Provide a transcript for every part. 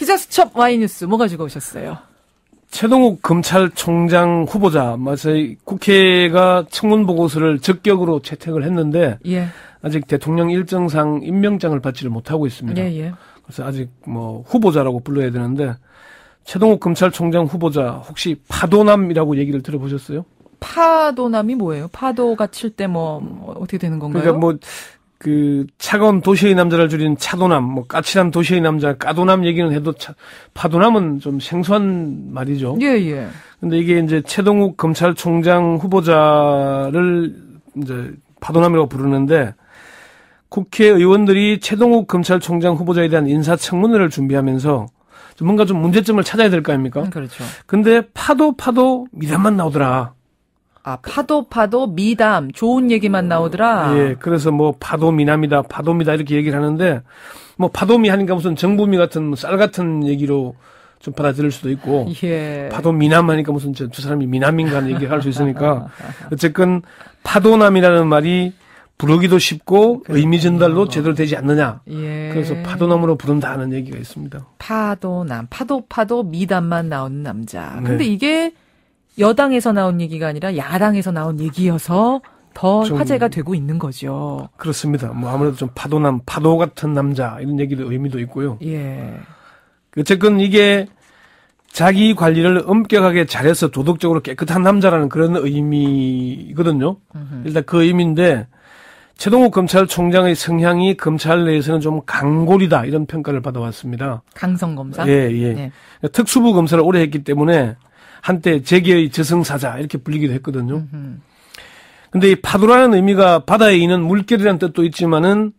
기자수첩 와이뉴스 뭐 가지고 오셨어요? 최동욱 검찰총장 후보자, 마치 국회가 청문 보고서를 적격으로 채택을 했는데 예. 아직 대통령 일정상 임명장을 받지를 못하고 있습니다. 예, 예. 그래서 아직 뭐 후보자라고 불러야 되는데 최동욱 검찰총장 후보자 혹시 파도남이라고 얘기를 들어보셨어요? 파도남이 뭐예요? 파도가 칠 때뭐 뭐 어떻게 되는 건가요? 그러니까 뭐그 차가운 도시의 남자를 줄인 차도남, 뭐 까칠한 도시의 남자, 까도남 얘기는 해도 차, 파도남은 좀 생소한 말이죠. 예, 예. 근데 이게 이제 최동욱 검찰총장 후보자를 이제 파도남이라고 부르는데 국회의원들이 최동욱 검찰총장 후보자에 대한 인사청문회를 준비하면서 좀 뭔가 좀 문제점을 찾아야 될 거 아닙니까? 그렇죠. 근데 파도 파도 미담만 나오더라. 아, 파도, 파도, 미담, 좋은 얘기만 나오더라. 예, 그래서 뭐, 파도 미남이다, 파도미다, 이렇게 얘기를 하는데, 뭐, 파도미 하니까 무슨 정부미 같은, 뭐 쌀 같은 얘기로 좀 받아들일 수도 있고, 예. 파도 미남 하니까 무슨 저, 저 사람이 미남인가 하는 얘기를 할 수 있으니까, 어쨌든, 파도남이라는 말이 부르기도 쉽고, 의미 전달도 제대로 되지 않느냐. 예. 그래서 파도남으로 부른다 는 얘기가 있습니다. 파도남, 파도, 파도, 미담만 나오는 남자. 근데 네. 이게, 여당에서 나온 얘기가 아니라 야당에서 나온 얘기여서 더 화제가 되고 있는 거죠. 그렇습니다. 뭐 아무래도 좀 파도남, 파도 같은 남자 이런 얘기도 의미도 있고요. 예. 어. 어쨌건 이게 자기 관리를 엄격하게 잘해서 도덕적으로 깨끗한 남자라는 그런 의미거든요. 음흠. 일단 그 의미인데 최동욱 검찰총장의 성향이 검찰 내에서는 좀 강골이다 이런 평가를 받아왔습니다. 강성 검사. 예, 예. 네. 특수부 검사를 오래 했기 때문에 한때 재계의 저승사자 이렇게 불리기도 했거든요. 근데 이 파도라는 의미가 바다에 있는 물결이라는 뜻도 있지만은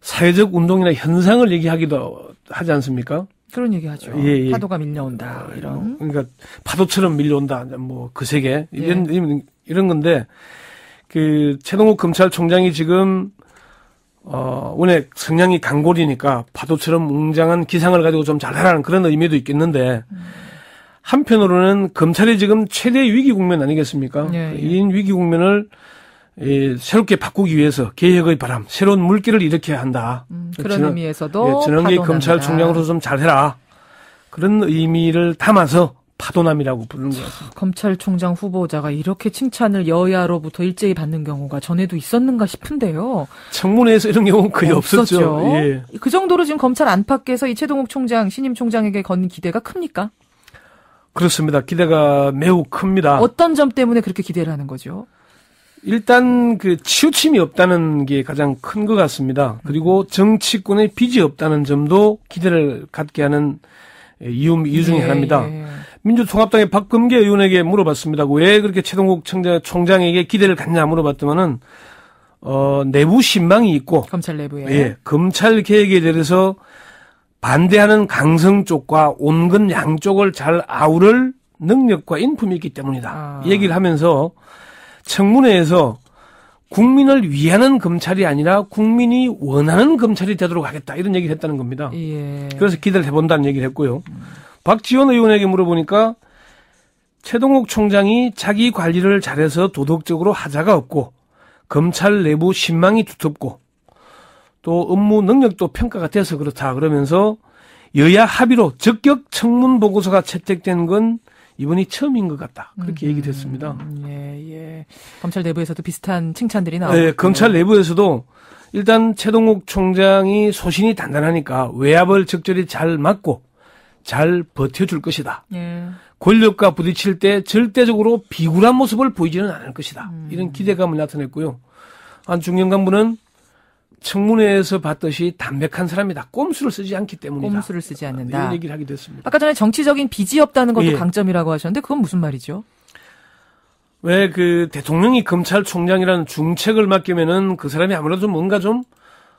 사회적 운동이나 현상을 얘기하기도 하지 않습니까? 그런 얘기하죠. 예, 예. 파도가 밀려온다 이런. 그러니까 파도처럼 밀려온다. 뭐 그 세계 예. 이런 예. 이런 건데 그 최동욱 검찰총장이 지금 어 원래 성향이 강골이니까 파도처럼 웅장한 기상을 가지고 좀 잘하라는 그런 의미도 있겠는데. 음. 한편으로는 검찰이 지금 최대 위기 국면 아니겠습니까? 예, 예. 이 위기 국면을 예, 새롭게 바꾸기 위해서 개혁의 바람, 새로운 물길을 일으켜야 한다. 음, 그 그런 진 의미에서도 예, 진흥이 검찰총장으로 좀 잘해라. 그런 의미를 담아서 파도남이라고 부르는 참, 것 검찰총장 후보자가 이렇게 칭찬을 여야로부터 일제히 받는 경우가 전에도 있었는가 싶은데요. 청문회에서 이런 경우는 거의 없었죠. 없었죠. 예. 그 정도로 지금 검찰 안팎에서 이최동욱 총장, 신임 총장에게 건 기대가 큽니까? 그렇습니다. 기대가 매우 큽니다. 어떤 점 때문에 그렇게 기대를 하는 거죠? 일단 그 치우침이 없다는 게 가장 큰 것 같습니다. 그리고 음. 정치권의 빚이 없다는 점도 기대를 갖게 하는 예, 이유, 이유 중에 네, 하나입니다. 네. 민주통합당의 박금계 의원에게 물어봤습니다. 왜 그렇게 최동국 청장, 총장에게 기대를 갖냐 물어봤더만은 어, 내부 신망이 있고 검찰 내부에 예, 검찰 개혁에 대해서 반대하는 강성 쪽과 온근 양쪽을 잘 아우를 능력과 인품이 있기 때문이다. 아. 얘기를 하면서 청문회에서 국민을 위하는 검찰이 아니라 국민이 원하는 검찰이 되도록 하겠다 이런 얘기를 했다는 겁니다. 예. 그래서 기대를 해본다는 얘기를 했고요. 음. 박지원 의원에게 물어보니까 최동욱 총장이 자기 관리를 잘해서 도덕적으로 하자가 없고 검찰 내부 신망이 두텁고 또 업무 능력도 평가가 돼서 그렇다 그러면서 여야 합의로 적격 청문 보고서가 채택된 건 이번이 처음인 것 같다. 그렇게 음, 얘기를 했습니다. 음, 예, 예. 검찰 내부에서도 비슷한 칭찬들이 나오고. 예, 검찰 내부에서도 일단 최동욱 총장이 소신이 단단하니까 외압을 적절히 잘 맞고 잘 버텨줄 것이다. 예. 권력과 부딪힐 때 절대적으로 비굴한 모습을 보이지는 않을 것이다. 음. 이런 기대감을 나타냈고요. 안중영 간부는 청문회에서 봤듯이 담백한 사람이다. 꼼수를 쓰지 않기 때문이다. 꼼수를 쓰지 아, 않는다. 이런 얘기를 하게 됐습니다. 아까 전에 정치적인 빚이 없다는 것도 예. 강점이라고 하셨는데 그건 무슨 말이죠? 왜 그 대통령이 검찰총장이라는 중책을 맡기면은 그 사람이 아무래도 뭔가 좀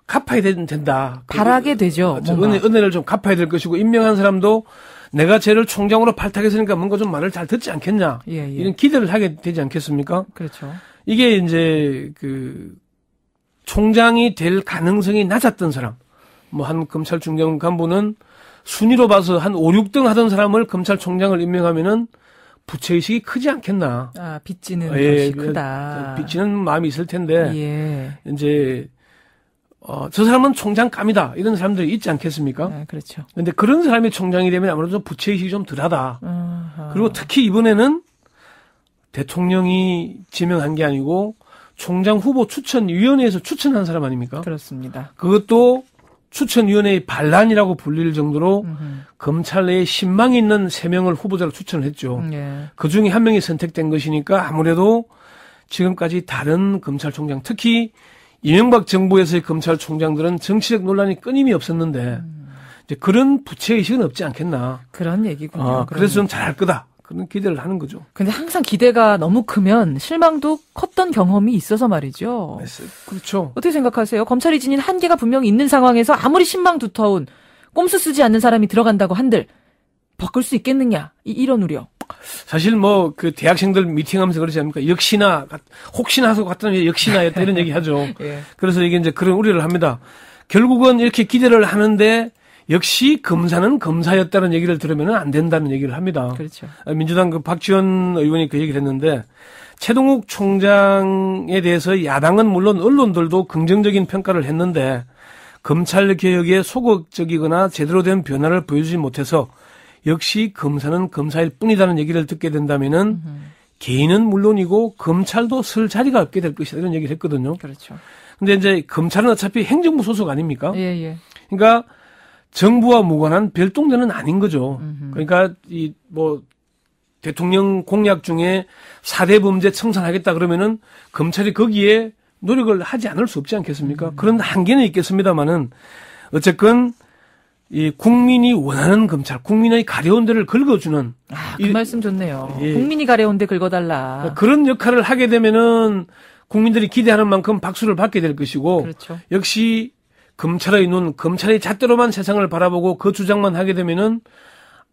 갚아야 된, 다 바라게 그 되죠. 아, 은혜, 은혜를 좀 갚아야 될 것이고 임명한 사람도 내가 쟤를 총장으로 발탁했으니까 뭔가 좀 말을 잘 듣지 않겠냐 예, 예. 이런 기대를 하게 되지 않겠습니까? 그렇죠. 이게 이제 그 총장이 될 가능성이 낮았던 사람, 뭐 한 검찰 중견 간부는 순위로 봐서 한 5, 6등 하던 사람을 검찰총장을 임명하면은 부채의식이 크지 않겠나. 아, 빚지는 예, 것이 그 크다. 빚지는 마음이 있을 텐데. 예. 이제, 어, 저 사람은 총장감이다. 이런 사람들이 있지 않겠습니까? 아, 그렇죠. 근데 그런 사람이 총장이 되면 아무래도 부채의식이 좀 덜하다. 그리고 특히 이번에는 대통령이 지명한 게 아니고 총장 후보 추천위원회에서 추천한 사람 아닙니까? 그렇습니다. 그것도 추천위원회의 반란이라고 불릴 정도로 음흠. 검찰 내에 신망이 있는 세 명을 후보자로 추천을 했죠. 음, 예. 그 중에 한 명이 선택된 것이니까 아무래도 지금까지 다른 검찰총장, 특히 이명박 정부에서의 검찰총장들은 정치적 논란이 끊임이 없었는데 음. 이제 그런 부채의식은 없지 않겠나. 그런 얘기군요. 어, 그래서 좀 잘할 거다. 그런 기대를 하는 거죠. 근데 항상 기대가 너무 크면 실망도 컸던 경험이 있어서 말이죠. 그렇죠. 어떻게 생각하세요? 검찰이 지닌 한계가 분명히 있는 상황에서 아무리 신망 두터운 꼼수 쓰지 않는 사람이 들어간다고 한들 바꿀 수 있겠느냐 이, 런 우려. 사실 뭐 그 대학생들 미팅하면서 그러지 않습니까? 역시나 혹시나 해서 같은 역시나 였다 이런 얘기하죠. 예. 그래서 이게 이제 그런 우려를 합니다. 결국은 이렇게 기대를 하는데 역시 검사는 검사였다는 얘기를 들으면 안 된다는 얘기를 합니다. 그렇죠. 아, 민주당 그 박지원 의원이 그 얘기를 했는데 최동욱 총장에 대해서 야당은 물론 언론들도 긍정적인 평가를 했는데 검찰 개혁에 소극적이거나 제대로 된 변화를 보여주지 못해서 역시 검사는 검사일 뿐이라는 얘기를 듣게 된다면은 개인은 물론이고 검찰도 쓸 자리가 없게 될 것이다 이런 얘기를 했거든요. 그렇죠. 근데 이제 검찰은 어차피 행정부 소속 아닙니까? 예, 예. 그러니까 정부와 무관한 별동전는 아닌 거죠. 음흠. 그러니까 이 뭐 대통령 공약 중에 사대 범죄 청산하겠다 그러면은 검찰이 거기에 노력을 하지 않을 수 없지 않겠습니까? 음. 그런 한계는 있겠습니다만은 어쨌건 이 국민이 원하는 검찰, 국민의 가려운 데를 긁어주는 아, 그 이, 말씀 좋네요. 예. 국민이 가려운 데 긁어달라. 그런 역할을 하게 되면은 국민들이 기대하는 만큼 박수를 받게 될 것이고 그렇죠. 역시 검찰의 눈, 검찰의 잣대로만 세상을 바라보고 그 주장만 하게 되면은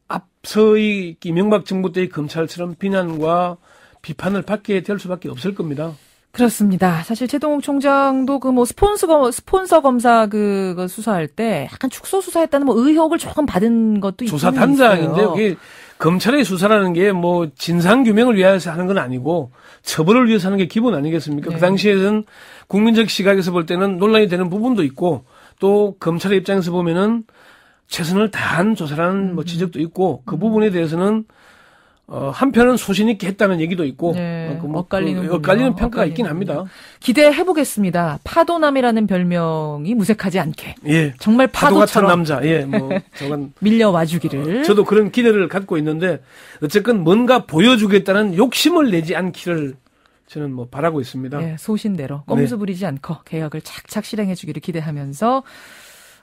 앞서의 이명박 정부 때의 검찰처럼 비난과 비판을 받게 될 수밖에 없을 겁니다. 그렇습니다. 사실 최동욱 총장도 그 뭐 스폰서 검, 스폰서 검사 그거 그 수사할 때 약간 축소 수사했다는 뭐 의혹을 조금 받은 것도 조사 단장인데 그게 검찰의 수사라는 게 뭐 진상 규명을 위해서 하는 건 아니고 처벌을 위해서 하는 게 기본 아니겠습니까? 그 네. 그 당시에는 국민적 시각에서 볼 때는 논란이 되는 부분도 있고 또 검찰의 입장에서 보면은 최선을 다한 조사라는 뭐 음. 뭐 지적도 있고 그 음. 부분에 대해서는 어, 한편은 소신 있게 했다는 얘기도 있고 네, 어, 그 뭐, 엇갈리는 그, 엇갈리는 평가가 엇갈리는군요. 있긴 합니다. 기대해 보겠습니다. 파도남이라는 별명이 무색하지 않게. 예. 정말 파도 같은 남자. 예. 뭐 저건 밀려와 주기를. 어, 저도 그런 기대를 갖고 있는데 어쨌건 뭔가 보여주겠다는 욕심을 내지 않기를 저는 뭐 바라고 있습니다. 네, 소신대로 꼼수 네. 부리지 않고 계약을 착착 실행해 주기를 기대하면서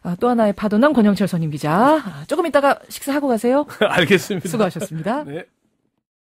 아, 또 하나의 파도남 권영철 선임 기자. 아, 조금 이따가 식사하고 가세요. 알겠습니다. 수고하셨습니다. 네.